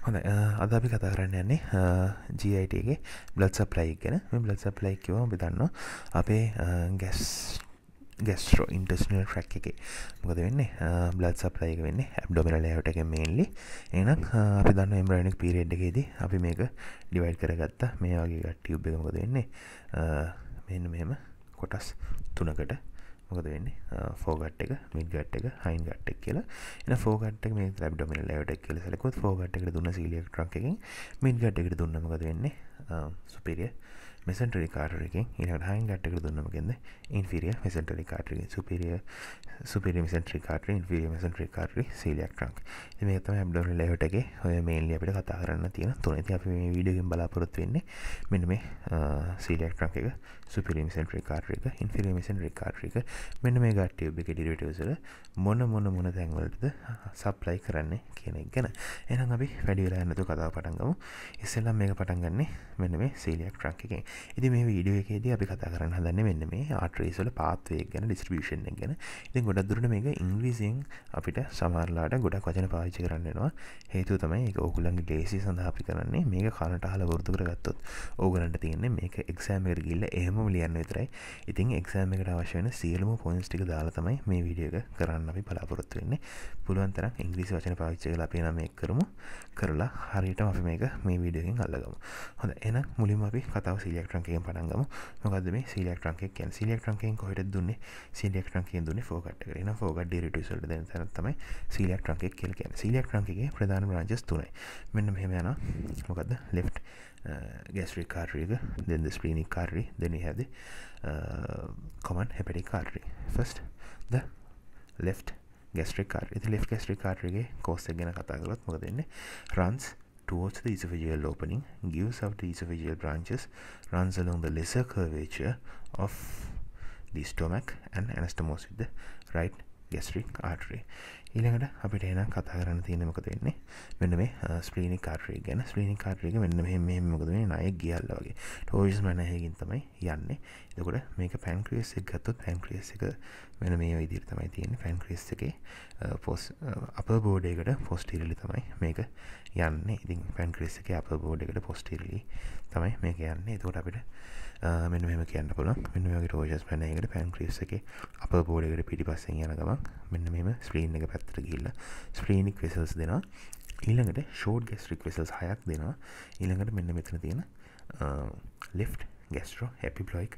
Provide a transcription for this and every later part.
හොඳ අද අපි කතා කරන්න යන්නේ ජIටගේ බ්ලඩ් සප්ලයි ගැන බ්ලඩ් සප්ලයික්ව බිදන්න අපේ ගැස් ගැස්ට්‍රෝ ඉන්ටස්නල් ්‍රක් එක මොකද වෙන්න බ්ලඩ් සප්ලයික වෙන්න ඇබ්ඩොමිල ලෑවට එක මේල්ලි එනක් අපි දන්න එම්රනික් පිරෙඩ්ඩකේදී අපි මේක ඩිවයිඩ් කරගත්ත මේ වගේ ගට්ටියුබ්බ මොකද වෙන්නේ මෙන්න මෙම කොටස් තුනකට මොකද වෙන්නේ ෆෝගට් එක මිඩ්ගට් එක හයින් ගට් එක කියලා එන ෆෝගට් එක මේ ලැබ්ඩොමිනල් ලෙවට් එක කියලා සැලකුවොත් ෆෝගට් එකට දුන්න සීලියර් ට්‍රක් එකෙන් මිඩ්ගට් එකට දුන්න මොකද වෙන්නේ සුපීරියර් මෙසන්ටරි කාටරකින් ඉට හයින් ගට්ටක දුන්නමගෙන්ද ඉන්ෆිරිය මෙසන්ටරි කාටරක සුපිරිය සුපිරි මිසන්ට්‍රි කාටර ඉන්ෆිරිය මෙසන්ට්‍රි කාටරි සීලියක් ්‍රක් මේතම ඇබ්ඩොල් ලෙහටගේ ඔය මේල්ලි අපිට කතා කරන්න තියෙන තුනති අප මේ විඩගෙන් බලාපොරොත් වෙන්නේ මෙන මේ සීලියක් ්‍රක් එක සුපිරි මිසන්ට්‍රි කාටරික ඉන්ෆිරිය මිසන්ට්‍රි කාටරික මෙන්න මේ ගට්ටිය ඔබ එක ඩිටවසල මොන මොන මොන තැන්වලටද සප්ලයි කරන්නේ කියනෙක් ගැන එනම් අපි වැඩිවෙලා ඇන්නතු කතාව පටන්ගමු ඉස්සෙල්ලම් මේ පටන්ගන්නේ මෙන්න මේ සීලියක් ්‍රක් එකෙන් ඉති මේ විඩියකේද අපි කතා කරන්න හදන්න මෙන්න මේ ආට්‍රේසල පාත්වය ගැන ඩිස්ට්‍රිියෂන් ගැන ඉතින් ගොඩක් දුරන මේක ඉංග්‍රීසින් අපිට සමරලාට ගොඩක් වචන පාවිච්චි කරන්නවා හේතු තමයි එක ඔකුලන්ගේ ලේසි සඳහපි කරන්නේ මේක කනටහල වෘතු කරගත්තොත් ඕගලන්ට තියන්නේ මේක එක්සෑමර ගිල්ල එහම ලියන්න විතරයි ඉතින් එක්සෑමකට අවශ්‍යන සියලම පොන්ස්ටික දාලා තමයි මේ විඩියක කරන්න අපි බලාපොරොත්තු වෙන්නේ පුළුවන්තරක් ඉංග්‍රීසි වචන පාවිච්චි කලා අපේ නම කරමු කරලා හරියට අපි මේක මේ විඩියගෙන් අල්ලගමු හොඳ එන මුලින් අපි කතාව සිලියක් ඉලෙක්ට්‍රන්කයෙන් පටන්ගම මොකද මේ සිලෙක්ට්‍රන්කේ කියන සිලෙක්ට්‍රන්කෙන් කොහෙට දුන්නේ සිලෙක්ට්‍රන්කෙන් දුන්නේ ෆෝකට් එකට එන ෆෝකට් ඩිරිටිව් වලට දෙන තැන තමයි සිලෙක්ට්‍රන්කේ කියලා කියන්නේ සිලෙක්ට්‍රන්කේ ප්‍රධාන බ්‍රාන්චස් තුනයි මෙන්න මෙහෙම යනවා මොකද්ද left ගැස්ට්‍රි uh, කාර්ය එක then the splenic artery then we have the uh, common hepatic artery first the left gastric artery ඉතින් left gastric artery එකේ cause එක ගැන කතා කරලත් මොකද වෙන්නේ runs towards the esophageal opening, gives out the esophageal branches, runs along the lesser curvature of the stomach and anastomosis with the right gastric artery. ඊළඟට අපිට එහෙනම් කතා කරන්න තියෙන්නේ මොකද වෙන්නේ මෙන්න මේ ස්ප්ලීනික් කාර්ටරි ගැන ස්ප්ලීනික් කාර්ටරි එක මෙන්න මෙහෙම මෙහෙම මොකද වෙන්නේ ණය ගියල්ල වගේ ටෝවිස් මනහයකින් තමයි යන්නේ එතකොට මේක පැන්ක්‍රියස් එක ගත්තොත් පැන්ක්‍රියස් එක මෙන්න මේ විදිහට තමයි තියෙන්නේ පැන්ක්‍රියස් එකේ පොස් අපර් බෝඩ් එකට පොස්ටීරියලි තමයි මේක යන්නේ ඉතින් පැන්ක්‍රියස් එකේ අපර් බෝඩ් එකට පොස්ටීරියලි තමයි මේක යන්නේ එතකොට අපිට මෙන්න මෙම කියන්න පුල මෙන්නගේ රෝජස් පැනයකට පැන් ක්‍රිස්සක අප බෝඩකට පිටි පස්සෙන් යන ගමක් මෙන්න මෙම ස්ක්‍රීන් එක පැත්තර කියල්ල ස්ක්‍රීනික් වෙසල්ස් දෙෙනවා ඊළඟට ෂෝඩ් ගෙස්ට්‍රික් වෙසල්ස් හයක් දෙෙනවා ඊළඟට මෙන්න මෙතන තියෙන ලෙෆ් ගැස්ට්‍රෝ හැපි බ්ලොයික්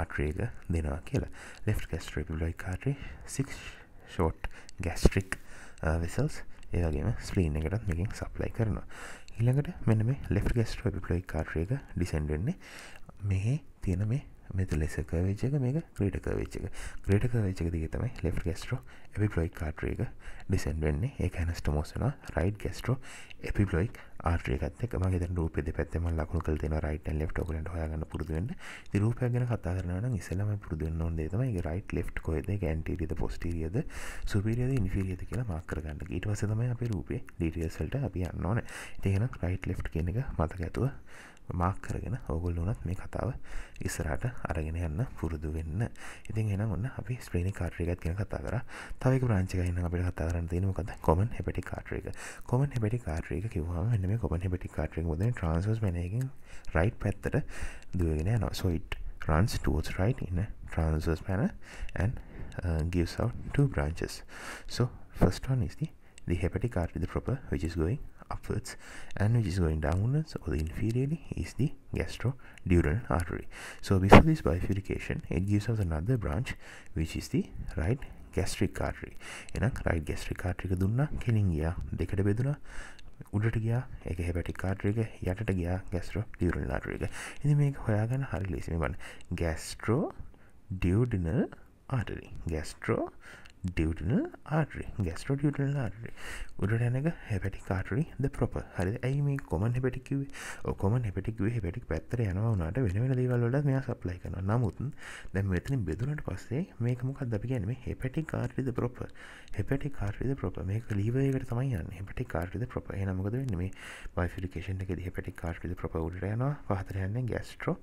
ආට්‍රේක දෙනවා කියලා ලෙෆ් ගැස්ට්‍රපි බ්ලොයි කාටේ සික් ෂෝට් ගැස්ට්‍රික් වෙසල්ස් ඒවගේම ස්ක්‍රීන් එකටත් මෙකින් සප්ලයි කරනවා ඊළඟට මෙන්න මේ ලෙෆ් ගැස්ට්‍රෝ පිප්ලොයි කාර්යක ඩිසෙන්ඩ් වෙන්නේ මේ තියෙන මේ මෙත ලෙසක වෙච්චක මේක ක්‍රටක වෙච්චක ක්‍රටක වෙච්චක දිග තමයි ලේ ගෙස්ට්‍රෝ එපි බ්ලොයික් කාටරේක ඩිසන් වෙන්නේ ඒ හැනස්ට මෝසන රයිඩ් ගෙස්ට්‍රෝ එපි බ්ලොයික් ආටේකත් මගේ රූප පැත්තම ලකුණු කල් තින රයිට ලේ ෝකට හයගන්න පුරදුවෙන්න රූපය ගැන කතාරන ඉසලම පුරදුන්න ොන්දේතමයි රයිට් ලේ කොයද ගැන්ටීද පොස්ටරියද සුපිරියද ඉනිිරියද කියලා මාකරගන්න ඊට වසතමයි අප රූපේ ඩිටියසල්ට අපි යන්න ඕන ඒහෙන රයිට් ලේ කියන එක මතක ඇතුව මාක් කරගෙන ඔගොල්ලෝ උනත් මේ කතාව ඉස්සරහට අරගෙන යන්න පුරුදු වෙන්න. ඉතින් එහෙනම් ඔන්න අපි ස්ප්‍රේනින් කාටර් එකත් ගැන කතා කරා. තව එක බ්‍රාන්ච් එකක් ඉන්නම් අපිට කතා කරන්න තියෙන මොකද? කොමන් හෙපටික් කාටර් එක. කොමන් හෙපටික් කාටර් එක කිව්වම මෙන්න මේ කොමන් හෙපටික් කාටර් එක මුදෙන් ට්‍රාන්ස්වර්ස් මැනේකින් රයිට් පැත්තට දුවගෙන යනවා. so it runs towards right in a transverse manner and uh, gives out two branches. So first one is the the hepatic artery the proper which is going upwards and which is going downwards or the inferiorly is the gastrodural artery. So before this bifurcation it gives us another branch which is the right gastric artery. එහෙනම් right gastric artery එක දුන්නා කෙලින් ගියා දෙකට බෙදුණා උඩට ගියා ඒක හෙපැටික් ආටරි එක යටට ගියා ගැස්ට්‍රෝ ඩියුරල් ආටරි එක. ඉතින් මේක හොයාගන්න හරි ලේසි. මේ බලන්න. ගැස්ට්‍රෝ ඩියුඩිනල් ආටරි. ගැස්ට්‍රෝ ඩියටනල් ආටරි ගැස්ට්‍රෝ ියටල් ආටරි උඩට යනක හැපැටි කාටරි ද ප්‍රප හරි ඇයි මේ කොමන් හැපටිකිව කොම හැපටික් හැපටික් පැත්තර යනවනට වෙනවෙන දවල්ලට මෙයා සප්ලයි කන නමුතුන් දැම් මෙතන බෙදුනට පස්සේ මේකමකක් දපි ගැනීම හැපටි කාර්රිද ප්‍රප හැපටි කාර්රිද ප්‍රප මේක ලීවයකට තමයින්න හැපටි කාර්රිද ප්‍රප නමකද වන්නේ බයිෆිලිකේෂන් එක හැපටි කාර්රිද ප්‍රප උඩට යනවා පහතර යන්න ගැස්ට්‍රෝ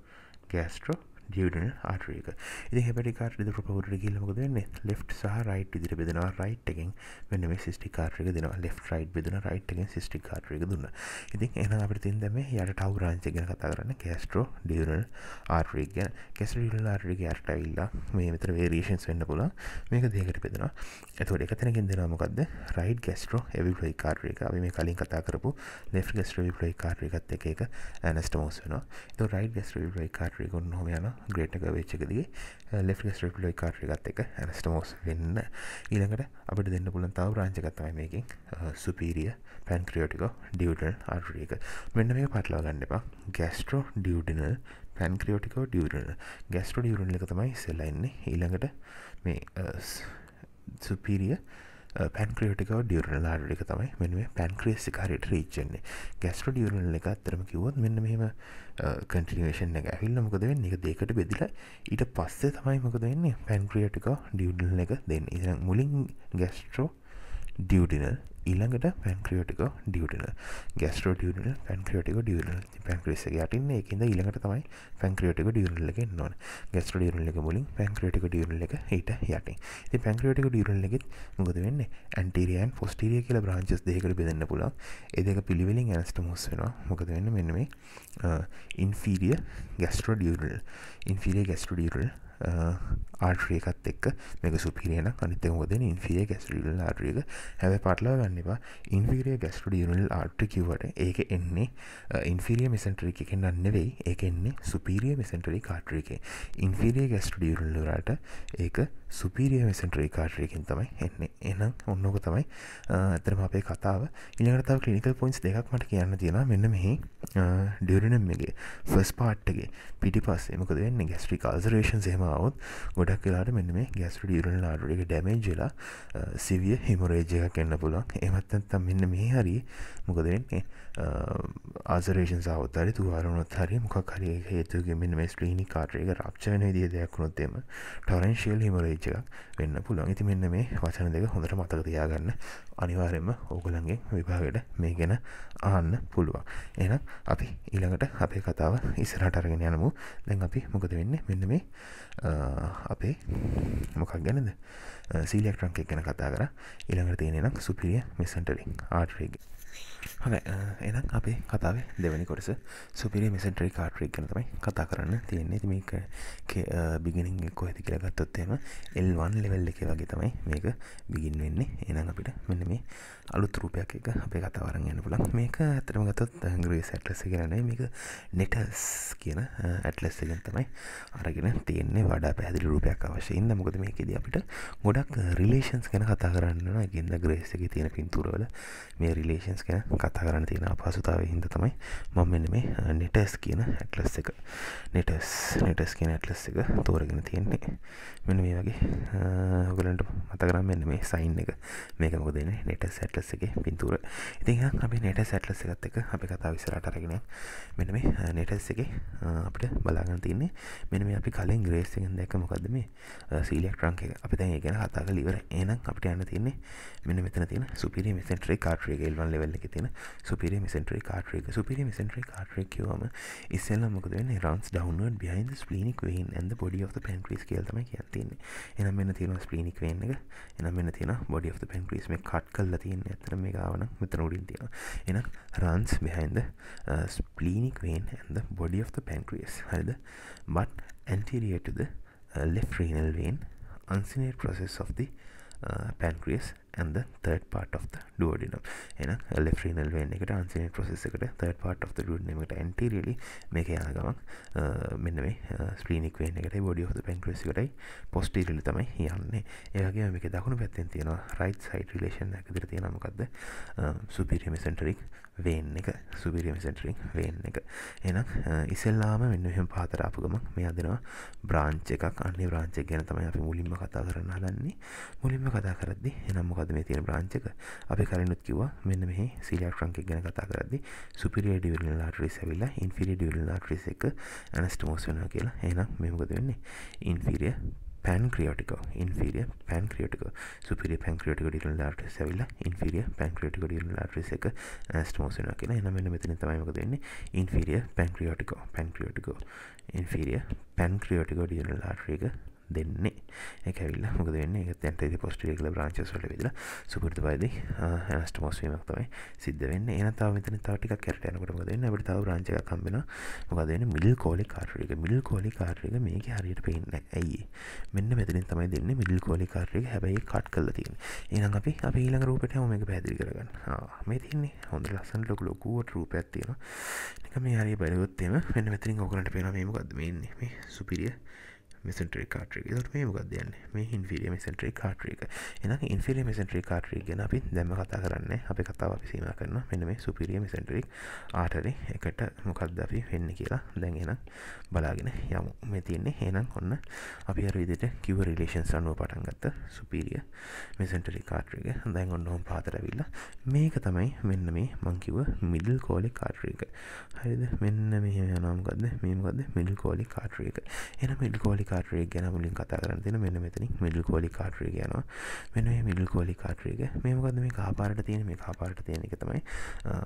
ගැස්ට්‍රෝ ජීවිටන ආටරයක ඉදි හැපටි කාට ඉදිර පවට ගිල්ලමක දෙන්නේ ලේ සහ රයිට් ඉදිර බෙදෙනවා රයිට් එකෙන් මෙන්න මේ සිස්ටිකාරයක දෙනවා ලේ රයිට් බෙදෙන රයිට් එකෙන් සිස්ටිකාරයක දුන්න ඉතින් එන අපට තින් දැම යට ටව රාංච ගැන කතා කරන්න කෑස්ට්‍රෝ ඩියරල් ආර්රක් ගැන කැස්ටල් ආර්රික අටයිල්ලා මේ මෙතර වේරේෂන්ස් වෙන්න පුලා මේක දෙකට පෙදෙනවා ඇතුවට එක තැනකින් දෙනමකක්ද රයිට් ගැස්ට්‍රෝ ඇවිලයි කාර්යක අපි මේ කලින් කතා කරපු ලෙ ගැස්ට්‍රවිපලයි කාර්යකත් එක එක ඇනස්ටමෝස් වෙනවා තු රයිට් ගැස්ට්‍රවිපලයි කාර්යකුන් නොමයන ග්‍රේට්ක වෙච්චකදගේ ලෙ ටලයි කාර්ගත් එක ඇනස්ටමෝස් uh, වෙන්න ඊළඟට අපට දෙන්න පුලන් තාව රාංචකත්තමයි මේකින් සුපීරිය පැන්ක්‍රියෝටික ඩියටන් ආර්ක මෙන්න මේ පටලා ගන්න එපා ගැස්ට්‍රෝ ඩියඩිනල් පැන්ක්‍රියෝටිකෝ ඩියරන ගැස්ට්‍රෝ ඩියරන් එක තමයි සෙල්ලයින්නේ ඊළඟට මේ සුපීරිය uh, පැන්ක්‍රියටක ඩියරන ආඩික තමයි මෙ මේ පැන්ක්‍රේසි කාරයට රීච්චන්නේ ගැස්ට ඩියරන එක අතරම කිවොත් මෙන්න මෙම කටිනේෂන් uh, එක ඇහිල්ල මොකද වෙන්න එක දෙකට බෙදිලා ඊට පස්සේ තමයි මොකද වෙන්නේ පැන්ක්‍රියටක ඩියඩල් එක දෙන්න ඉ මුලින් ගැස්ට්‍රෝ ඩියඩිනල් ඊළඟට පැන්ක්‍රියෝටික ඩියටන ගැස්ටෝ ඩියන පැන්ක්‍රියෝටික ඩියල පැන්ක්‍රිස යටන්න එකද ඊළඟට තමයි පැන්ක්‍රියෝටික ඩියරල්ල එක නොන ගැස්ට ඩියරල එක මුලින් පැන්ක්‍රියටික ඩියරල එක හිට යට ති පැන්ක්‍රියටික ඩියරල එකෙත් මුද වෙන්න ඇන්ටරියන් පොස්ටිරිය කියල බ්‍රාංචස් දෙකට බෙදන්න පුලා එදක පිළිවෙලින් ඇනස්ට මුස් වෙනවා මොකද වෙන්න මෙන්න මේ ඉන්ෆීරිය ගැස්ට්‍රෝ ඩියරල් ඉන්ෆිරිය ගැස්ට්‍රෝ ඩියරල් ආර්ට්‍රියකත් එක් මේක සුපිරෙන අනිත හෝද ඉන්ෆිය ගැස්ටිල් ආට්‍රියක හැබ පටලා ගන්නවා ඉන්ෆිරිය ගැස්ටඩියනල් ආර්ටි කිවට ඒක එන්නේ ඉන්ෆිරිය මෙසන්ටරි එකෙන් අන්නවෙයි ඒක එන්නේ සුපිරිය මෙසන්ටරි කාට්‍රිය එක ඉන්ෆිරිය ගැස්ටඩියරල්ලරට ඒක සුපිරිය මෙසන්ටරි කාට්‍රියකින් තමයි එන්නේ එනම් ඔන්නෝක තමයි ඇතරම අපේ කතාව ඉනිගරතාව කලිනිකල් පොයින්ස් දෙකක් මට කියන්න තියෙන මෙන්න මෙහි ඩියරනම්ගේ ෆස් පාට්ටගේ පිටි පස්සේ මකද වෙන්නේ ගැස්ට්‍රි කාල්සරේෂන් හෙම අවුත් ගොඩක් කලාට මෙන්න මේ ගැස්ට ඉරල් නාඩු එක ඩැමේජලා සිවිය හිමරේජයක් කන්න පුලක් එමත්තත්තම් මෙන්න මේ හරි මොකදන්නේ ආසරේෂන් සවතර තුවාරුණොත් හරි මොකක් හරි හේතුගේ මෙන්න මේ ස්ක්‍රීණි කාටයක රක්්චයන දිය දෙයක් වුණොත්තෙම ටරන්ශියල් හිමරේජයක් වෙන්න පුළන් ඉති මෙන්න මේ වචන දෙක හොඳට මතක තියාගන්න අනිවාරෙන්ම ඕගලන්ගේ විභාගට මේ ගැන ආන්න පුළුවන් එන අපි ඊළඟට අපේ කතාව ඉස්සරහට අරගෙන යනමු දැන් අපි මොකද වෙන්නේ මෙන්න මේ අපේ මොකක් ගැනද සීලෙක්ට්‍රන්ක් ගැන කතා කර ඉළඟට තියෙනෙනක් සුපිරිය මෙසන්ටරින් ආටරේගේ හොඳ එනම් අපි කතාව දෙවැනි කොටස සුපිරි මිසන්ට්‍රී කාට්‍රී කනතමයි කතා කරන්න තියෙන්නේ මේක බිගෙනින් කොහෙති කියලා ගත්තොත්තේම එල්වන් ලෙවල් එක වගේ තමයි මේක බිගින් වෙන්නේ එනම් අපිට මෙන්න මේ අලුත් රූපයක් එක අපේ කතාවරන් යන්න පුලන් මේක ඇතරම ගතත් ග්‍රේ සැටලස කියරනේ මේක නෙටස් කියන ඇටලස් එකෙන් තමයි අරගෙන තියෙන්නේ වඩා පැදිලි රූපයක් අවශ්‍යයින්ද මොකද මේකෙද අපිට ගොඩක් රිලේෂන්ස් ගැන කතා කරන්න ගෙන්ද ග්‍රේස් එක තියෙන පින්තුරවල මේ රිලේෂන්ස් ගැන කතා කරන්න තියෙන අපහසුතාව හින්ද තමයි මම මෙන්න මේ නිටස් කියන ඇටලස් එක නිටස් නිටස් කියන ඇටලස් එක තෝරගෙන තියෙන්නේ මෙන්න මේ වගේ ඔයගලන්ට මතක කරන් මෙන්න මේ සයින් එක මේක මොකද ඉන්නේ නිටස් ඇටලස් එකේ පින්තූර ඉතින් එහෙනම් අපි නිටස් ඇටලස් එකත් එක්ක අපි කතාව ඉස්සරහට අරගෙන මෙන්න මේ නිටස් එකේ අපිට බලාගන්න තියෙන්නේ මෙන්න මේ අපි කලින් ග්‍රේස් එකෙන් දැක්ක මොකද්ද මේ සීලියක් ට්‍රන්ක් එක අපි දැන් ඒ ගැන කතා කරලා ඉවරයි එහෙනම් අපිට යන්න තියෙන්නේ මෙන්න මෙතන තියෙන සුපිරි මෙසෙන්ටරේ කාට්‍රි එක L1 ලෙවල් එකේ තියෙන සුපිරි මිසෙන්ටරි කාටරේක සුපිරි මිසෙන්ටරි කාටරෙක් කියවම ඉස්සල්ල මොකද වෙන රන්ස් ඩවන්ුවඩ බිහින්ද ස්පලිනික් වෙයින් ඇද බොඩි of පැන්ක්‍රීස් කියල්තම කියතින්නේ එනම් මෙන්න තියෙන ස්පලිනික් වෙන්න එක එනම් මෙන්න තියෙන බොඩි of පැන්ක්‍රීස් මේ කට් කල්ල තියන්න ඇතර මේ ගාවන මෙතන උඩින් තියෙන එන රන්ස් බිහින්ද ස්පලිනික් වෙන් ඇද බොඩි of පැන්ක්‍රියස් හල්ද බට ඇන්ටිරියටද ලෙෆ්‍රීනල් වෙන් අන්සිනේට process of the uh, pancreas and the third part of the duodenum එන left renal vein එකට ancinate process එකට third part of the duodenum එකට anteriorly මේක යන ගමන් මෙන්න මේ splenic vein එකටයි body of the pancreas එකටයි posteriorly තමයි යන්නේ ඒ වගේම මේකේ දකුණු පැත්තෙන් තියෙනවා right side relation එක විතර තියෙනවා මොකද්ද superior mesenteric vein එක superior mesenteric vein එක එහෙනම් ඉස්සෙල්ලාම මෙන්න මෙහෙම පහතට ආපු ගමන් මෙයා දෙනවා branch එකක් අන්නේ branch එක ගැන තමයි අපි මුලින්ම කතා කරන්න හදන්නේ මුලින්ම කතා කරද්දී එහෙනම් මොකද මොකද මේ තියෙන බ්‍රාන්ච් එක අපි කලිනුත් කිව්වා මෙන්න මෙහි සීලියක් ට්‍රන්ක් එක ගැන කතා කරද්දී සුපීරියර් ඩිවිලනල් ආටරිස් ඇවිල්ලා ඉන්ෆීරියර් ඩිවිලනල් ආටරිස් එක ඇනස්ටමෝස් වෙනවා කියලා එහෙනම් මේ මොකද වෙන්නේ inferior pancreatic inferior pancreatic superior pancreatic duodenal artery ඇවිල්ලා inferior pancreatic duodenal artery එක anastomosis වෙනවා කියලා. එහෙනම් මෙන්න මෙතන තමයි මොකද වෙන්නේ? inferior pancreatic pancreatic inferior pancreatic duodenal artery එක දෙන්නේ එක ඇවිල්ලා මොකද වෙන්නේ ඒක දැන් රිපොසිටරි කියලා බ්‍රාන්චස් වල විදලා සුපුරුදු පරිදි එනස්ටමෝස් වීමක් තමයි සිද්ධ වෙන්නේ එහෙනම් තව මෙතන තව ටිකක් කරට යනකොට මොකද වෙන්නේ අපිට තව බ්‍රාන්ච් එකක් හම්බ වෙනවා මොකද වෙන්නේ මිඩල් කෝලි කාර්යයක මිඩල් කෝලි කාර්යයක මේකේ හරියට පේන්නේ නැහැ ඇයි මෙන්න මෙතනින් තමයි දෙන්නේ මිඩල් කෝලි කාර්යයක හැබැයි කට් කරලා තියෙන්නේ එහෙනම් අපි අපි ඊළඟ රූපෙට හැම මේක පැහැදිලි කරගන්න ආ මේ තියෙන්නේ හොඳ ලස්සන ලොකු ලොකුවට රූපයක් තියෙනවා නිකන් මේ හරිය බලුවොත් එහෙම මෙන්න මෙතනින් ඔයගලන්ට පේනවා මේ මොකද්ද මේ ඉන්නේ මේ සුපිරිය මෙසන්ට්‍රේ කාට්‍රේ දට මේ මොකක් දෙයන්න මේ ඉන්ෆිරිය මෙසන්ට්‍රේ කාට්‍රේක එනම් ඉන්ෆිරිය මෙසන්ට්‍රේ කාට්‍රේ ගැන අපි දැම කතා කරන්න අප කතාව පිසීම කරන මෙන මේ සුපිරිය මෙසන්ට්‍රික් ආටරි එකට මොකක්ද අපි වෙන්න කියලා දැන් එනම් බලාගෙන යමු මේ තියන්නේ එනම් ඔන්න අපි අරවිදිට කිව රිලේෂන් සන්නුව පටන්ගත්ත සුපිරිය මෙසන්ටරි කාට්‍රේක දැන් ඔන්න හොම් පාතරවිල්ල මේක තමයි මෙන්න මේ මංකිව මිඩල් කෝලි කාට්‍රේක හරිද මෙන්න මෙහම යනම්ගද මේමකද මිල් කෝලි කාට්‍රේක එන මිල් කෝලි කාටරය ගැන මුලින් කතා කරන්න මෙන්න මෙතන මිඩල් කෝලි කාටරය ගනවා මෙන මිඩල් කෝලි කාටරයක මේමකද මේ කාපාරට තියෙන මේ කාපාරට තියෙන එක තමයි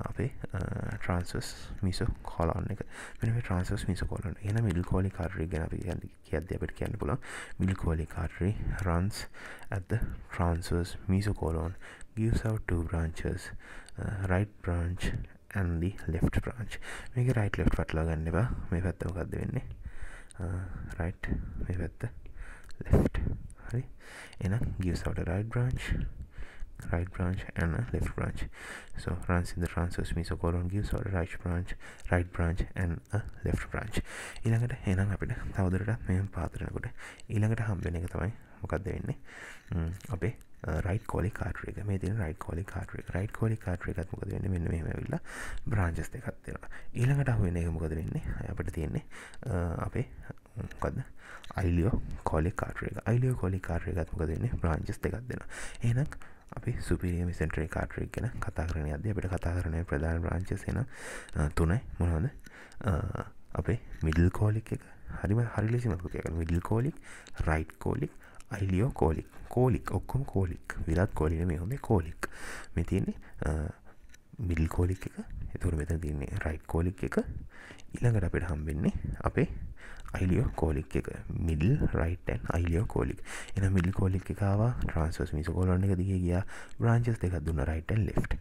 අපේ ට්‍රන්සස් මිසෝ කොලොන් එක මෙම ට්‍රන්සස් මිස කොලන් එන මිඩල් කෝලි කාටරය ගැන කියද අපට කියන්න පුල මිල් කෝලි කාටරි රන්ස් ඇත්ද transverse mesocolon gives out two branches uh, right branch and the left branch මේක right left පටලා ගන්නවා මේ පැත්තමකක්ද වෙන්නේ රයිට් මේ පැත්ත ලෙට් හරි එනම් ගියසවට right branch right branch and a left branch so runs in the transverse mesocolon gives or right branch right branch and a left branch ඊළඟට එහෙනම් අපිට තවදුරටත් මෙහෙම පාත් කරනකොට ඊළඟට හම්බ වෙන එක තමයි මොකක්ද වෙන්නේ අපේ රයිට කොලි කාටරක මේ තින රයිට කොලි කාටරක රයිට කොලි කාටරකත් මොකද වෙන්න මෙන්න මෙහෙම ඇවිල්ලා බ්‍රාන්චස් දෙකක් තියෙනවා ඊළඟට අහු වෙන එක මොකද වෙන්නේ අපිට තියෙන්නේ uh, අපේ uh, මොකද්ද අයිලියෝ කොලි කාටර එක අයිලියෝ කොලි කාටරකත් මොකද වෙන්නේ බ්‍රාන්චස් දෙකක් දෙනවා එහෙනම් අපි සුපිරිය මිසෙන්ට්‍රේ කාටරක් ගැන කතා කරන අද අපිට කතා කරන ප්‍රධාන බ්‍රාංචස් එන uh, තුනයි මොනවද අපේ මිඩල් කෝලික් එක හරිම හරිලෙසි මතක කියන මිඩල් කෝලික් රයිට් කෝලික් අයිලියෝ කෝලික් කෝලික් ඔක්කොම කෝලික් විරත් කෝලින මේ හොඳේ කෝලික් මේ තියන්නේ මිල් කෝලික් එක එතුර මෙතන තින්නේ රයිට් කෝලික් එක ඊළඟට අපිට හම්බෙන්නේ අපේ අයිලියෝ කෝලික් එක මිල් රයිටන් අයිලියෝ කෝලික් එන මිල් කෝලික් එකවා ට්‍රන්ස්වස් මිස කෝලොන් එක දිගේ ගියා බ්‍රාන්චස් දෙකක් දුන්න රයිටන් ලෙෆ්ට්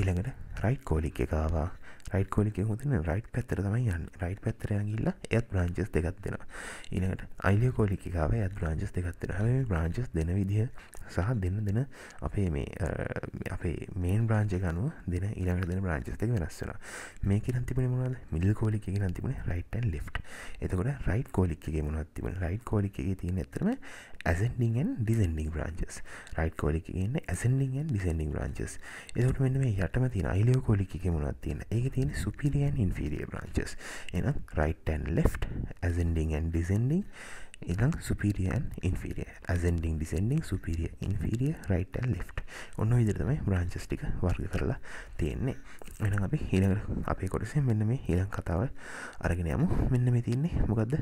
ඊළඟට රයිට් කෝලික් එකවා රයිට් කෝලික් එක හොඳින් රයිට් පැත්තට තමයි යන්නේ රයිට් පැත්තට යන් ගිහිල්ලා එයත් බ්‍රාන්චස් දෙකක් දෙනවා ඊළඟට අයිලියෝ කෝලික් එකවා එයත් බ්‍රාන්චස් දෙකක් දෙනවා හැබැයි මේ බ්‍රාන්චස් දෙන විදිහ සහ දෙන්න දෙන අපේ මේ අපේ මේන් බ්‍රාංච ගනුව දෙන ඊළඟට දෙන බ්‍රාංචස් දෙක වෙනස් වෙනවා මේක නම් තිබුණේ මොනවද මිඩල් කෝලික් එක නම් තිබුණේ රයිට් ඇන්ඩ් ලෙෆ්ට් එතකොට එතකොට රයිට් කෝලික්ගේ මොනත්තිම රයිට් කෝලික්ගේ තියෙන ඇතරම ඇසෙන්ඩිගෙන් ඩිසෙන්ඩිං රාජස් රයිට් කෝලික් කියන්න ඇසෙන්ඩිගෙන් ඩිසෙන්ඩිං රාජස් එතුට මෙන්න මේ යටම තින අයිලෝ කෝලික්ක මොනත්තියන ඒ තියෙන සුපිරියන් ඉන්ෆිරිය රාජස් එන රයිටන් ලෙට් ඇසෙන්ඩිගෙන් ඩිසෙන්ඩිං ඉළඟ superior inferior ascending descending superior inferior right left ඔන්න විදිරතමයි බ්‍රංචස් ටික වර්ග කරලා තියෙන්නේ එන අපි හිළඟ අපේ කොටසේ මෙන්න මේ හිළං කතාව අරගෙන යමු මෙන්න මේ තින්නේ මොකක්ද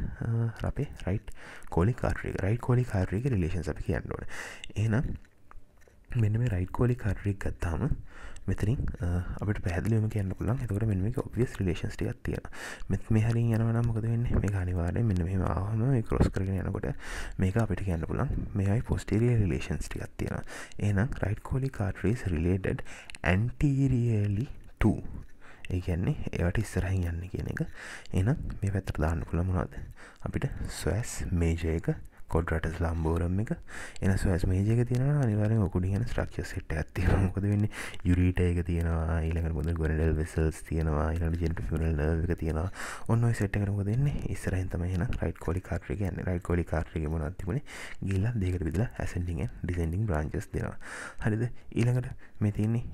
රපේ රයිට් කොලි කාරයක රයිට් කොලි කාරයක රිලේෂන් අපි කියන්න ඕන එනම් මෙන්න මේ රයිට් කෝලි කාරයෙක් ගත්තාම මෙතරින් අපට පැදිලම කියන්න පුලන් එතකට මෙම ඔබියස් රිලේෂන්ස් ටියක් තියෙන මෙත් මේ හරි යනවනම් මොකද වෙන්න මේ අනිවාරය මෙන්න මෙම ආහම ක්‍රෝස් කරගෙන යනකොට මේක අපිට කියන්න පුලන් මේයි පොස්ටේරිය රිලේෂන්ස් ටියක් තියෙන ඒනම් රයිට් කෝලි කාටරේස් රිලේඩඩ් ඇන්ටීරියලි 2 ඒගැන්නේ ඒවට ඉස්සරහින් යන්න කියන එක එනම් මේ පැත්තර දාන්න පුළමුණාද අපිට ස්වස් මේජයක කොඩ්රට ලම්බෝරම් එක එන ස්වස් මේජක තින අනිවර ඔකුඩියන ්‍රක්ෂ සට ඇති මොකද වෙන්න යුරීට එක තියෙනවා ඊළඟ මුද ගොඩල් වෙසල්ස් තියෙනවා ඊලට ජෙන්ට ෆිරල් එක තියෙනවා ඔන්න සට කරම දෙන්න ඉස්සරහින් තම හෙන රයිට් කොලි කාර්ටක න්න රයිට් කොලි කාර්ටක මොනත්තිබුණේ ගිල්ලා දෙකට විදලා ඇසෙන්ඩිගෙන් ඩිසෙන්ඩිං බ්‍රාංචස් දෙෙනවා හරිද ඊළඟට මෙතින්නේ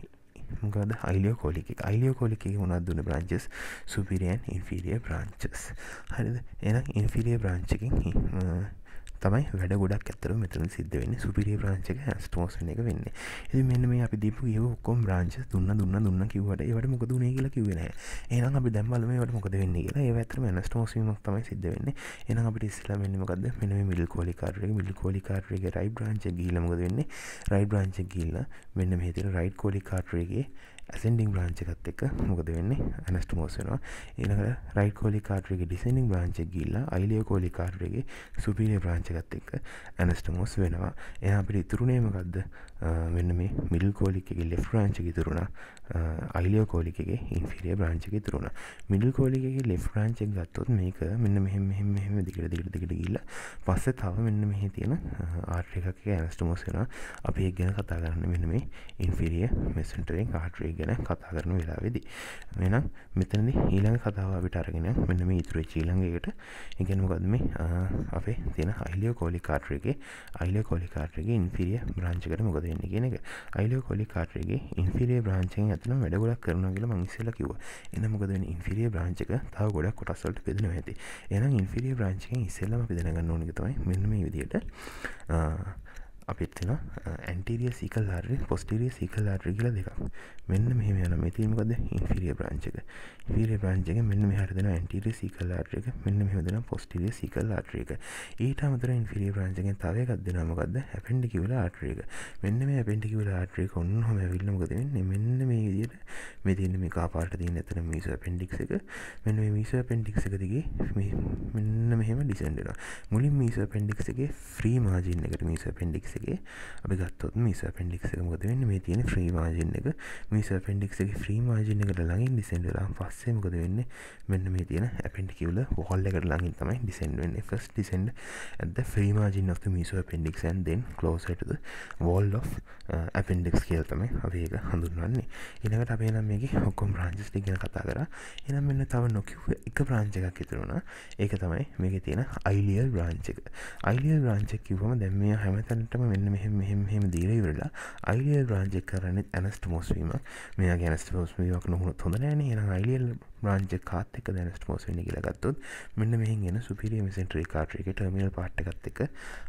මොකද අයිලියෝ කොලික් අයිලියෝ කොලික මොනක් දුන්න බ්‍රංචස් සුපිරියන් ඉන්ෆිරිය බ්‍රංචස් හරිද එනම් ඉන්ෆිරිය බ්‍රංචකින් තමයි වැඩ ගොඩක් ඇතර මෙතන සිද්ධ වෙන්න සුපිරිය ප්‍රංචක ස්ටෝසන එක වෙන්න ඇති මෙන්න මේ අපි දීපු ඒ ඔක්කොම් රාංච දුන්න දුන්න දුන්න කිවට ඒවට මොකද වනේ කියලා කිවෙන ඒනම් අපි දැම්බල මේට මොකද වෙන්න කියලා ඒවඇතර මෙන්න ස්ටෝසීමක් තමයි සිද්ධ වෙන්න එන අපට ඉස්ලා මෙන්නමකද මෙන මිල් කෝලිකාරය මිල් කෝලිකාරයක රයි බ්‍රාංච ගීලමකද වෙන්න රයි බ්‍රාංච ගිල්ල මෙන්න මෙහිතර රයි් කෝලිකාටරගේ ඇසෙන්ඩිං බ්‍රාංච එකත් එක මොකද වෙන්නේ ඇනස්ට මෝසනවා ඒනකට රයි කෝලි කාටරගේ ඩිසිනිින් බ්‍රාංච ගිල්ල අයිලිය කෝලි කාටරගේ සුපිලිය බ්‍රාංචකත් එක්ක ඇනස්ට මෝස් වෙනවා එහ අපිට ඉතුරුණේමකක්ද මෙන්න මේ මිල් කෝලිකගේ ලෙෆ් රාංචක තුරුණා අයිලිය කෝලිකගේ ඉන්ෆිරිය බ්‍රාංචක තුරුණ මිඩල් කෝලිකගේ ලෙෆ් රාංචක් ගත්තොත් මේක මෙන්න මෙහෙම මෙහෙම මෙහෙම දිකට දිකට දිකට ගිල්ල පස්සේ තව මෙන්න මෙහි තියෙන ආර්ට්‍ර එකක ඇනස්ට මෝස් වෙනවා අපි එක් ගැන කතා කරන්න මෙන්න මේ ඉන්ෆිරිය මෙසන්ටරෙන් ආට්‍රේ ගැන කතා කරන වෙලාවෙදී වෙනම් මෙතනදි ඊළඟ කතාව අපිට අරගෙන මෙන්න මේ ඉතුරු වෙච්ච ඊළඟයකට ඒ කියන්නේ මොකද්ද මේ අපේ තියෙන අයිලියෝ කෝලි කාටර් එකේ අයිලියෝ කෝලි කාටර් එකේ ඉන්ෆීරියර් බ්‍රාන්ච් එකට මොකද වෙන්නේ කියන එක අයිලියෝ කෝලි කාටර් එකේ ඉන්ෆීරියර් බ්‍රාන්ච් එකෙන් ඇත්තටම වැඩ ගොඩක් කරනවා කියලා මම ඉස්සෙල්ලා කිව්වා එහෙනම් මොකද වෙන්නේ ඉන්ෆීරියර් බ්‍රාන්ච් එක තව ගොඩක් කොටස් වලට බෙදෙනවා ඇති එහෙනම් ඉන්ෆීරියර් බ්‍රාන්ච් එකෙන් ඉස්සෙල්ලාම අපි දැනගන්න ඕනේ තමයි මෙන්න මේ විදිහට අපිත් වෙන ඇන්ටරිය සිකල් හර පොස්ටරිය සිකල් හර කියල දෙක මෙන්න මෙහම යන මෙතිීමකද ඉන්ෆිරිය ප්‍රංචක ඉරිය ප්‍රංචක මෙන්න මෙහරදෙන ඇන්ටිරිය සිකල් ආටක මෙන්න මෙහදෙන පොස්ටිරිය සිකල් ආටරේක ඊට අමතර ඉන්ෆිරිය ප්‍රංචකෙන් තවයකක් දෙනමකද හැපෙන්ඩි කිවල ආටරේක මෙන්න මේ පැඩි කිවල ආටරේක ඔන්න හොම විල්ලමකද මෙන්න මේ විදියට මෙතින්න මේ කාපාට දී ඇතන මිස පෙන්ඩික් එක මෙන්න මිස පෙන්ඩික් එකදගේ මෙන්න මෙහෙම ඩිසන්ඩෙන මුලින් මිස පෙන්ඩික්ගේ ්‍රී මාජින් එකට මිස පෙන්ඩික් පෙන්ඩික්ගේ අපි ගත්තොත් මිස පෙන්ඩික්ක මොද වෙන්න මේ තියෙන ්‍රී මාජන එක මිස පෙන්ඩික්ගේ ්‍රී මාජන එකට ළඟින් ඩිසෙන්ඩලා පස්සේ මොකද වෙන්න මෙන්න මේ තියෙන ඇපෙන්ඩි කිවල හොල් එකට ළඟින් තමයි ඩිසෙන්ඩුවෙන් එකස් ඩිසෙන්ඩ ඇද ්‍රී මාජන of මිසෝ පෙන්ඩික්න් දෙන් ලෝසටද වෝල් of ඇපෙන්ඩික්ස් uh, කියල්තම අපඒක හඳුන්වන්නේ එනකට අපේ නම් මේ ඔක්කොම් ප්‍රාංචිස් ටිගෙන කතා කර එනම් මෙන්න තව නොකිව එක ප්‍රාංචකක් ඉතුරුණ ඒක තමයි මේක තියෙන අයිලියල් රාංචක අයිලියල් රාංචක් කිවම දැම්ම හැමතැනටම මෙන්න මෙහ මෙහම හෙම දීර වෙලා අයිඩියල් රාජෙක් කරන්නෙත් ඇනස්ට මෝස්වීමක් මේ ගැනස්ට මෝස්වීමක් නොහුණත් හොඳ නෑන අයිඩියල් රාජ්‍ය කාත් එක දැන ස්මෝසන කියලා ගත්තොත් මෙන්න මෙහි එන සුපිරිය මෙසන්ට්‍රී කාටර එක ටර්මිනල් පාට් එකත් එක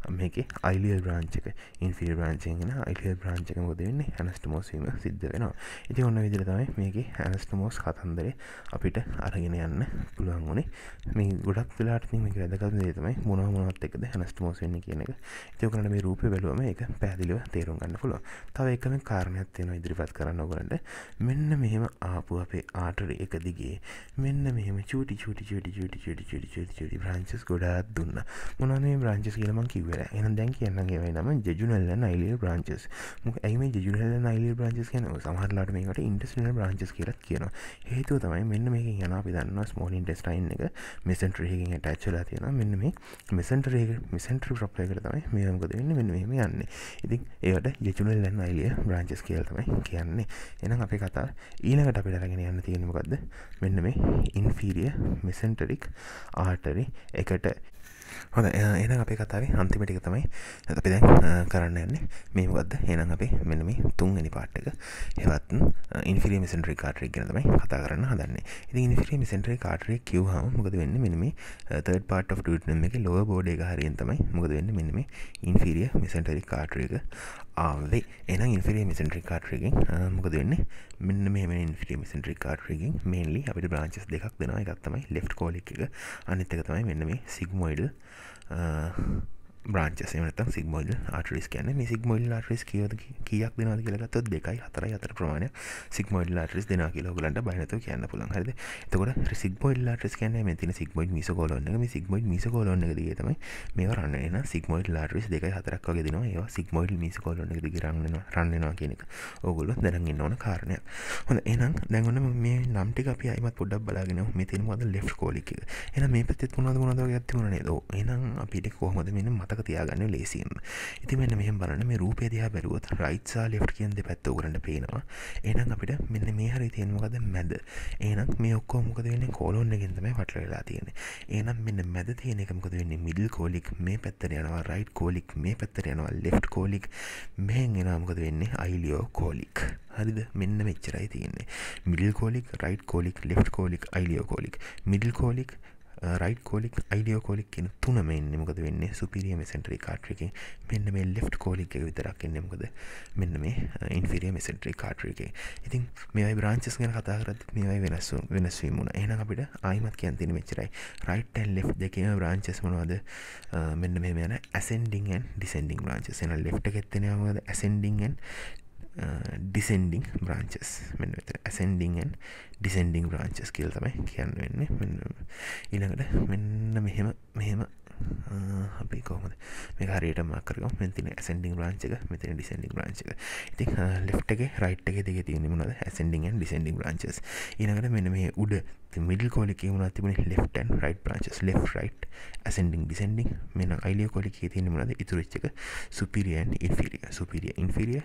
මේකේ අයිලියල් බ්‍රාන්ච් එක ඉන්ෆිල් බ්‍රාන්චෙන් එන අයිලියල් බ්‍රාන්ච් එක මොකද වෙන්නේ ඇනස්ටමෝස් වීම සිද්ධ වෙනවා ඉතින් ඔන්න විදිහට තමයි මේකේ ඇනස්ටමෝස් කතන්දරේ අපිට අරගෙන යන්න පුළුවන් උනේ මේ ගොඩක් වෙලාට ඉතින් මේක වැදගත් දේ තමයි මොනවා මොනවත් එකද ඇනස්ටමෝස් වෙන්නේ කියන එක ඉතින් ඔයගලන්ට මේ රූපය බැලුවම ඒක පැහැදිලිව තේරුම් ගන්න පුළුවන් තව එකම කාරණයක් තියෙනවා ඉදිරිපත් කරන්න ඔයගලන්ට මෙන්න මෙහෙම ආපු අපේ ආටරි එක දිගේ වගේ මෙන්න මෙම චටි චටි චටි චටි චටි චටි චටි චටි ්‍රංචස් ගොඩාත් දුන්න මොනේ බ්‍රංචස් කියලම කිවර එන දැන් කියන්නගේ වෙනම ජුනල්ල නයිලල් බ්‍රංචස් මුක් ඇයිම ජුනල්ල නයිල් බ්‍රංචස් කියන සහරලාට මේකට ඉන්ටස්නල් බ්‍රංචස් කියලත් කියනවා හේතුව තමයි මෙන්න මේක යන අපි දන්න ස්මෝල් ඉන්ටස්ටයින් එක මෙසන්ට්‍රහකින් ටච්චලා තියෙන මෙන්න මේ මෙසන්ටරේ මිසන්ට්‍ර ප්‍රප්ලයකට තමයි මේමකද වෙන්න මෙන්න මෙම යන්න ඉතින් ඒට ජචුනල් ලැන්න අයිලිය බ්‍රංචස් කියල් තමයි කියන්නේ එනම් අපි කතා ඊනකට අපිට රගෙන යන්න තියෙනමකක්ද වෙන්න මේ ඉන්ෆීරිය මෙසන්ටරික් ආටරි එකට හොඳ එන අපේ කතාවේ අන්තිමටික තමයි අපි දැන් කරන්න යන්නේ මේ මොකක්ද එහෙනම් අපි මෙන්න මේ තුන්වෙනි පාට් එක හෙවත් ඉන්ෆීරියර් මෙසෙන්ටරි කාටරි ගැන තමයි කතා කරන්න හදන්නේ. ඉතින් ඉන්ෆීරියර් මෙසෙන්ටරි කාටරි කියවහම මොකද වෙන්නේ මෙන්න මේ third part of duodenum එකේ lower body එක හරියෙන් තමයි මොකද වෙන්නේ මෙන්න මේ ඉන්ෆීරියර් මෙසෙන්ටරි කාටරි එක ආවේ. එහෙනම් ඉන්ෆීරියර් මෙසෙන්ටරි කාටරි එකෙන් මොකද වෙන්නේ මෙන්න මෙහෙම ඉන්ෆීරියර් මෙසෙන්ටරි කාටරි එකෙන් mainly අපිට branches දෙකක් දෙනවා. එකක් තමයි left colic එක අනිත් එක තමයි මෙන්න මේ sigmoidal Uh, බ්‍රාංචසය නතම් සිගමල් ආටරිස් කියන මේ සිගමල් ආටරිස් කියද කියක් දෙනද කියලගත්තොත් දෙකයි හතරයි අතර ප්‍රමාණය සිගමල් ආටරිස් දෙන කියලෝගලන්ට බයනතු කියන්න පුළන් හරිද තකොට සිගමල් ආටරිස් කියන මේ තින සිගමල් මිස කොලොන්න මේ සිගමල් මිස කොලොන්න දිගේ තමයි මේ රන්න එන සිගමල් ආටරිස් දෙකයි හතරක් වගේ දෙනවා ඒවා සිගමල් මිස කොලොන්න දිගේ රන්න රන්නනවා කියන එක ඕගොල්ලොත් දැනගන්න ඕන කාරණයක් හොඳ එනම් දැන්ගොන්න මේ නම්ටි අපි අයිමත් පොඩ්ඩක් බලාගෙන මේ තිනවාද ලෙෆ් කෝලික එන මේ පැත්තෙත් මොනද මොනදගේ ඇත්තිවුණනේ දෝ එනම් අපිට කොහොමද මෙන්න මතක මතක තියාගන්න ලේසිම් ඉති මෙන්න මෙහම බලන්න මේ රූපේ දිහා බැලුවොත් රයිට්සා ලෙට් කියන්ද පැත්ත උගරට පේනවා එනම් අපිට මෙන්න මේ හරි තියෙන්මකද මැද ඒනම් මේ ඔක්කෝ මොකද වෙන්නේ කෝලොන්න ගෙන්දම පටල වෙලා තියෙන ඒනම් මෙන්න මැද තියෙන එකමකද වෙන්නේ මිල් කෝලික් මේ පැත්තර යනවා රයිට් කෝලික් මේ පැත්තර යනවා ලෙට් කෝලික් මෙහෙන් එනාමකද වෙන්නේ අයිලියෝ කෝලික් හරිද මෙන්න මෙච්චරයි තියන්නේ middle colic right colic left colic ileocolic middle colic right colic ileocolic කියන තුනම එන්නේ මොකද වෙන්නේ සුපිරිය මෙසෙන්ටරි කාටරි එකෙන් මෙන්න මේ ලෙෆ්ට් කෝලික් එක විතරක් එන්නේ මොකද මෙන්න මේ ඉන්ෆීරිය මෙසෙන්ටරි කාටරි එකෙන් ඉතින් මේවයි බ්‍රාන්චස් ගැන කතා කරද්දිත් මේවයි වෙනස් වෙනස් වීම වුණා එහෙනම් අපිට ආයිමත් කියන්න තියෙන්නේ මෙච්චරයි රයිට් ඇන් ලෙෆ්ට් දෙකේම බ්‍රාන්චස් මොනවද uh, මෙන්න මෙහෙම යන ඇසෙන්ඩින් ඇන් ඩිසෙන්ඩින් බ්‍රාන්චස් එහෙනම් ලෙෆ්ට් එකෙත් එනවා මොකද ඇසෙන්ඩින් ඇන් ඩිසෙන්ඩිං බ්‍රාංචස් මෙ ඇසෙන්ඩිං ඩිසෙන්ඩිං බ්‍රාංචස් කියල් තමයි කියන්න වෙන්නේ ඉළඟට මෙන්න මෙහෙම මෙහෙම අපි කොහමද මේකාරයට මකරක මෙතින ඇසෙන්ඩිං ්‍රාංචක මෙතන ඩිසෙන්ඩිං ්‍රාංචක ඉති ලෙට්ගේ රයිට් එක දෙක තියන්නේ මොද ඇසෙන්ඩිං ඩිසෙන්ඩිං ්‍රාංචස් ඉනකට මෙන මේ උඩ මිල් කොලි වුණ තිබන ලෙන් රයිට ්‍රාංචස් ලෙ රයිට් ඇසෙන්ඩිං ඩිසෙන්ඩිං මෙන අයිලිය කොලික තියන්නේ මොද ඉතුරච්චක සුපිරියන් ඉන්ෆිරිය සුපිරිය ඉන්ෆිරිය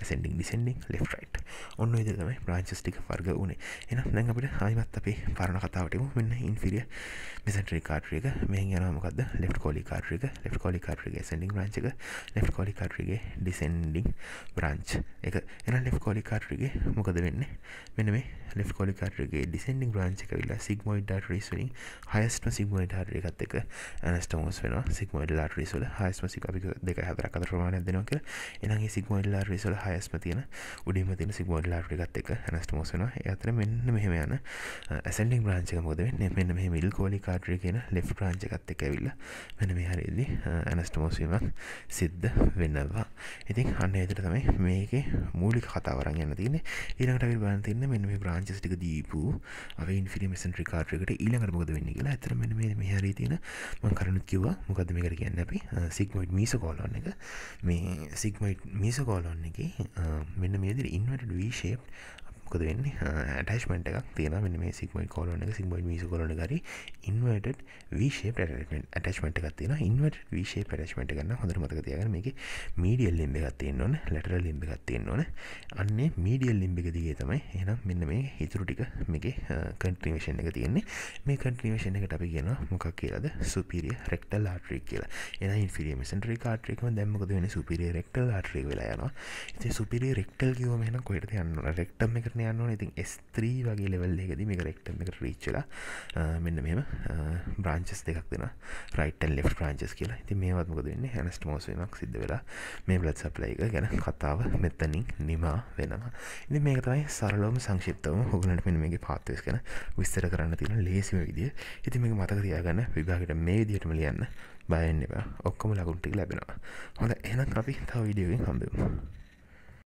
ඇසෙන්ඩික් ඩිසෙන්ඩික් ලෙ රයිට් ඔන්න ඉද තමයි ප්‍රාංචස්ටික වර්ග වනේ එනම් දැන් අපට හයිමත් අපේ පරණ කතාවටම මෙන්න ඉන්ෆිරිය මෙසන්ට්‍රි කාටරික මේ යනමකද ලේ කොලි කාටරික ලේ කොලි කාටරික සෙඩික් රංචක ලේ කොලි කාටරිගේ ඩිසෙන්ඩිං බ්‍රංච් එක එන ලේ කොලි කාටරිගේ මොකද වෙන්න මෙන මේ ලේ කොලි කාටරිගේ ඩිසෙන්ඩිං රංචක විල්ලා සිගමොයි ඩටරිස්වලින් හයස්ම සිගමයිට හරය එකත් එක ඇනස්ටමෝස් වෙන සිගමයිඩ ලාටරිස්වල හයස්ම සික අපි දෙක හතර කතරමානයක් දෙනවා කියලා එනගේ සිගමයිඩ ලාරිස්වල හයස්ම තියෙන උඩිම තින සිගෝඩලාටගත් එක හැනස්ට මෝසන ඇතර මෙන්න මෙහම යන ඇසන්ඩික් ්‍රාංචක මොද වෙන්න මෙන්න මේ මිල් කෝලි කාටරය කියෙන ලේ ්‍රාංචකත් එක විල්ල මෙන මේ හරිදි ඇනස්ට මෝසීමක් සිද්ධ වෙන්නවා ඉතින් අන්න ඇතර තමයි මේක මූලි කතාවරන් යන්න තින ඉරට බන්තින්න මෙ මේ ප්‍රාංචස්ටික දීපු අවන් ිිමසන් ්‍රිකාටරකට ඊළඟට මොද වෙන්න කියලා ඇතර මෙ මේ මෙහරි තියෙන මං කරනුත් කිවවා මොකද මේකට කියන්න අපි සික්මයිට් මිසකෝලොන්න එක මේ සික්මයිට් මිසකෝලොන්න එක මෙන්න මේදර ඉන්වට වීශේප් මොකද වෙන්න ටස්මට එකක් තියෙන මෙ මේ සික්මයි කොලන එක සිම්බයි මිස කොලන ගරි ඉන්වට විශේ පටමට ටස්මට එකක් තියෙන ඉන්වට විශේ පටස්මට ගන්න හොඳර මතක තියගන මේ මීඩියල් ලිම්බ එකත්තියෙන් ඕන ලැටර ලිම්බ එකත්තියෙන් ඕන අන්නේ මීඩියල් ලිම්බික දිගේ තමයි එනම් මෙන්න මේ හිතුරු ටික මේ කන්ට්‍රීවේෂන් එක තියෙන්නේ මේ කන්ට්‍රීවේෂන් එකට අපි කියන මොකක් කියලද සුපිරිය රෙක්ටල් ආට්‍රික් කියලා එන ඉන්ෆිරියමසන්ට්‍රී කාට්‍රිකම දැම්මකද වෙන සුපිරිය රෙක්ටල් ආට්‍රී වෙලා යනවා ඉති සුපිරි රෙක්ටල් කිවම මෙහෙන කොයට යන්න රෙක්ටම් එකන යන්න ඉතින් ස්ත්‍රී වගේ ලෙවල් එකද මේ රෙක්ටම එක රීච්චලා මෙන්න මෙම බ්‍රංචස් දෙකක් දෙෙන රයිටන් ලෙක් ්‍රංචස් කියලා ඉති මේවත්මක දෙන්න හැනස්ට මෝසීමක් සිද්ධ වෙලා මේ බ්ලත් සප්ලයික ගැන කතාව මෙත්තනින් නිමා වෙනවා ඉ මේක තයි සරලෝම සංශිප්තවම හොගලට මෙ මේගේ පාත්වස් කන විස්තර කරන්න තියෙන ලේසිම විදිිය ඉති මේ මතක තියාගන්න විභාගට මේ දිටම ලියන්න බයන්න එබ ඔක්කොම ලකුන්ටික් ලැබෙනවා හොඳ එනම් අපි තව විඩියෝගෙන් හම්බෙමු